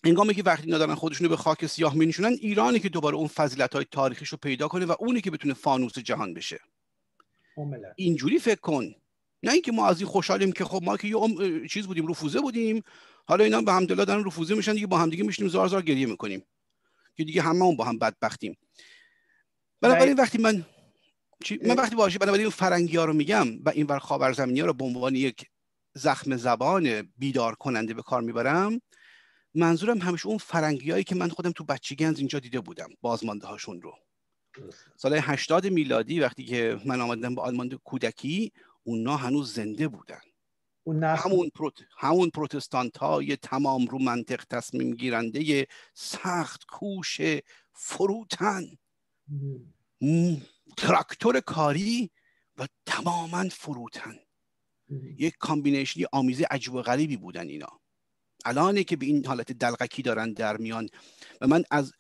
انگامی که وقتی ندارن خودشونو به خاک سیاه مینشونن ایرانی که دوباره اون فضیلت های تاریخیش رو پیدا کنه و اونی که بتونه فانوس جهان بشه املا. اینجوری فکر کن نه اینکه ما از این خوشحالیم که خب ما که یه چیز بودیم رفوزه بودیم حالا اینا به هم دارن رفوزه میشن دیگه با همدیگه میشینیم زار زار گریه میکنیم که دیگه اون با هم بدبختیم بنابراین وقتی من من وقتی باشه بنابراین فرنگی ها رو میگم و این ور ها رو به عنوان یک زخم زبان بیدار کننده به کار میبرم منظورم همیشه اون فرنگی هایی که من خودم تو بچگی اینجا دیده بودم بازمانده هاشون رو سال 80 میلادی وقتی که من آمدم به آلمان کودکی اونا هنوز زنده بودن همون, پروت... همون پروتستانت های تمام رو منطق تصمیم گیرنده سخت کوش فروتن ترکتور تراکتور کاری و تماما فروتن یک کامبینیشنی آمیزه عجب و غریبی بودن اینا الانه که به این حالت دلغکی دارن در میان و من از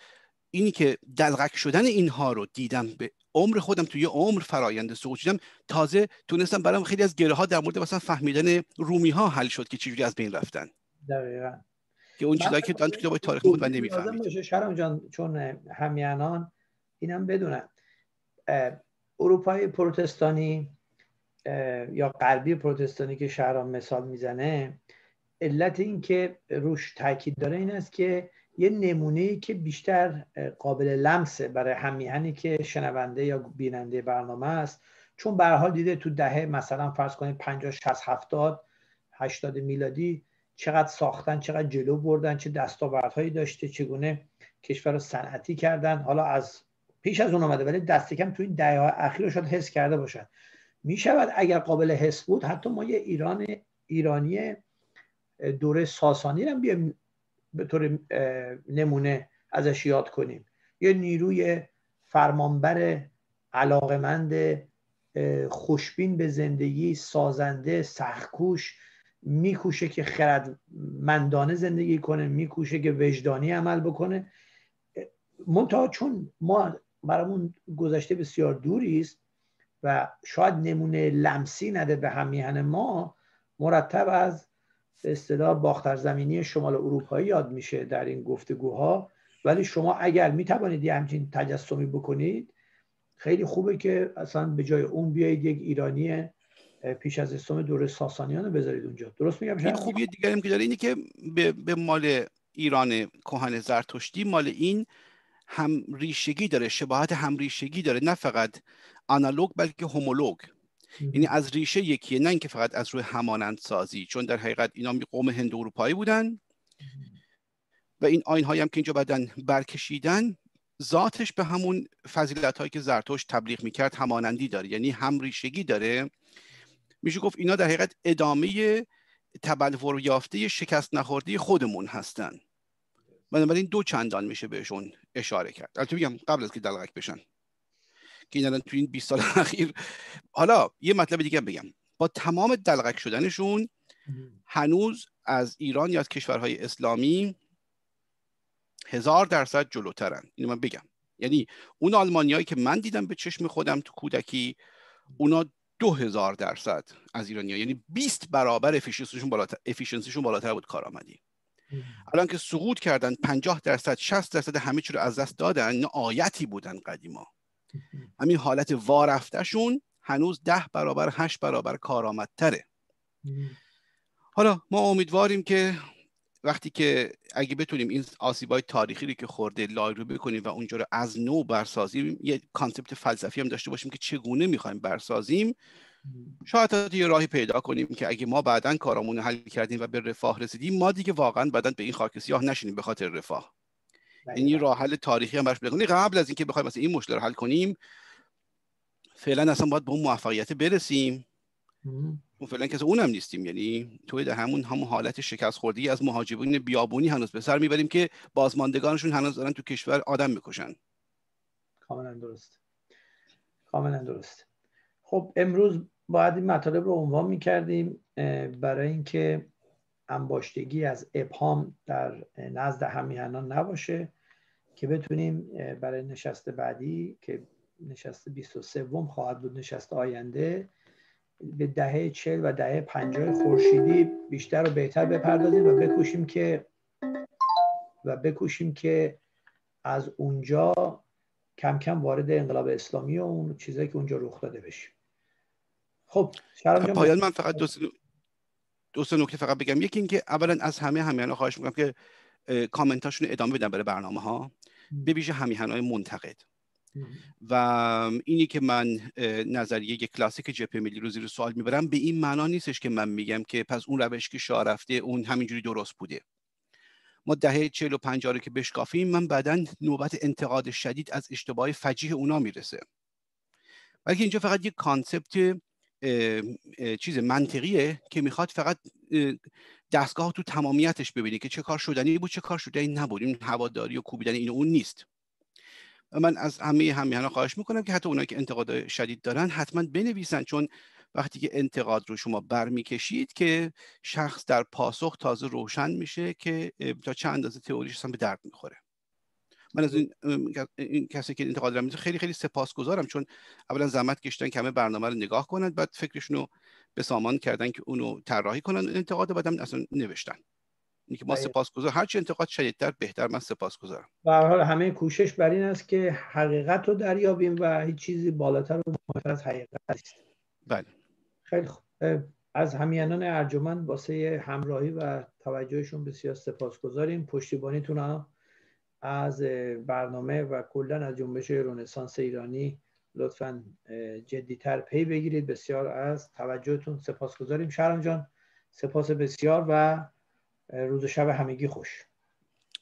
اینی که دلغک شدن اینها رو دیدم به عمر خودم توی عمر فرایند سقوط شدم تازه تونستم برام خیلی از گره ها در مورد مثلا فهمیدن رومی ها حل شد که چجوری از بین رفتن دقیقا که اون چیزایی که کتاب تاریخ بود و نمیفهمید شرم جان چون همیانان اینم بدونن اروپای پروتستانی یا غربی پروتستانی که شهرام مثال میزنه علت این که روش تاکید داره این است که یه نمونه ای که بیشتر قابل لمسه برای همیهنی که شنونده یا بیننده برنامه است چون به حال دیده تو دهه مثلا فرض کنید 50 60 70 80 میلادی چقدر ساختن چقدر جلو بردن چه دستاوردهایی داشته چگونه کشور رو صنعتی کردن حالا از پیش از اون اومده ولی دست کم تو این دهه اخیر رو حس کرده باشن می اگر قابل حس بود حتی ما یه ایران ایرانی دوره ساسانی رو بیایم به طور نمونه ازش یاد کنیم یه نیروی فرمانبر علاقمند خوشبین به زندگی سازنده سخکوش میکوشه که خردمندانه زندگی کنه میکوشه که وجدانی عمل بکنه منتها چون ما برامون گذشته بسیار دوری است و شاید نمونه لمسی نده به همیهن ما مرتب از به اصطلاح باختر زمینی شمال اروپایی یاد میشه در این گفتگوها ولی شما اگر میتوانید یه همچین تجسمی بکنید خیلی خوبه که اصلا به جای اون بیایید یک ایرانی پیش از اسلام دوره ساسانیان بذارید اونجا درست میگم شما خوبی هم که داره اینه که به, مال ایران کهن زرتشتی مال این هم ریشگی داره شباهت هم ریشگی داره نه فقط آنالوگ بلکه هومولوگ یعنی از ریشه یکیه نه اینکه فقط از روی همانند سازی چون در حقیقت اینا قوم هند اروپایی بودن و این آین هایی هم که اینجا بدن برکشیدن ذاتش به همون فضیلت هایی که زرتوش تبلیغ میکرد همانندی داره یعنی هم ریشگی داره میشه گفت اینا در حقیقت ادامه تبلور یافته شکست نخورده خودمون هستن بنابراین دو چندان میشه بهشون اشاره کرد البته میگم قبل از که دلغک بشن که این الان تو این 20 سال اخیر حالا یه مطلب دیگه بگم با تمام دلغک شدنشون هنوز از ایران یا از کشورهای اسلامی هزار درصد جلوترن اینو من بگم یعنی اون آلمانیایی که من دیدم به چشم خودم تو کودکی اونا دو هزار درصد از ایرانیا. یعنی 20 برابر افیشنسیشون بالاتر, افیشنسیشون بالاتر بود کار کارآمدی الان که سقوط کردن 50 درصد 60 درصد همه چی رو از دست دادن آیتی بودن قدیما همین حالت وارفتهشون هنوز ده برابر هشت برابر کارآمدتره حالا ما امیدواریم که وقتی که اگه بتونیم این آسیبای تاریخی رو که خورده رو بکنیم و اونجا رو از نو برسازیم یه کانسپت فلسفی هم داشته باشیم که چگونه میخوایم برسازیم شاید حتی یه راهی پیدا کنیم که اگه ما بعدا کارامون حل کردیم و به رفاه رسیدیم ما دیگه واقعا بعدا به این خاک سیاه نشینیم به خاطر رفاه این راه حل تاریخی هم براش یعنی قبل از اینکه بخوایم مثلا این مشکل رو حل کنیم فعلا اصلا باید به اون موفقیت برسیم اون فعلا کسی اونم نیستیم یعنی توی در همون همون حالت شکست خوردی از مهاجرین بیابونی هنوز به سر میبریم که بازماندگانشون هنوز دارن تو کشور آدم میکشن کاملا درست کاملا درست خب امروز باید این مطالب رو عنوان میکردیم برای اینکه انباشتگی از ابهام در نزد همیهنان نباشه که بتونیم برای نشست بعدی که نشست 23 خواهد بود نشست آینده به دهه 40 و دهه 50 خورشیدی بیشتر و بهتر بپردازیم و بکوشیم که و بکوشیم که از اونجا کم کم وارد انقلاب اسلامی و اون چیزایی که اونجا رخ داده بشیم خب پایان من فقط دو سه نکته فقط بگم یکی اینکه اولا از همه همیانه خواهش میکنم که کامنتاشون رو ادامه بدن برای برنامه ها به ویژه های منتقد و اینی که من نظریه کلاسیک جبهه ملی رو زیر سوال میبرم به این معنا نیستش که من میگم که پس اون روش که شاه رفته اون همینجوری درست بوده ما دهه چهل و 50 رو که بشکافیم من بعدا نوبت انتقاد شدید از اشتباه فجیح اونا میرسه بلکه اینجا فقط یک کانسپت چیز منطقیه که میخواد فقط دستگاه تو تمامیتش ببینید که چه کار شدنی بود چه کار شدنی نبود این هواداری و کوبیدن این و اون نیست من از همه همیهنان خواهش میکنم که حتی اونایی که انتقاد شدید دارن حتما بنویسن چون وقتی که انتقاد رو شما برمیکشید که شخص در پاسخ تازه روشن میشه که تا چه اندازه تئوریش به درد میخوره من از این, کسی که انتقاد رو خیلی خیلی سپاسگزارم چون اولا زحمت کشیدن که همه برنامه رو نگاه کنند بعد فکرشون رو به سامان کردن که اونو طراحی کنن انتقاد بعدم اصلا نوشتن که ما سپاسگزار هر چی انتقاد شدیدتر بهتر من سپاسگزارم به حال همه کوشش بر این است که حقیقت رو دریابیم و هیچ چیزی بالاتر از حقیقت نیست بله خیلی خوب از همیانان ارجمند واسه همراهی و توجهشون بسیار سپاسگزاریم پشتیبانیتون از برنامه و کلا از جنبش رنسانس ایرانی لطفا جدیتر پی بگیرید بسیار از توجهتون سپاس گذاریم شهرام جان سپاس بسیار و روز و شب همگی خوش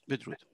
بدرود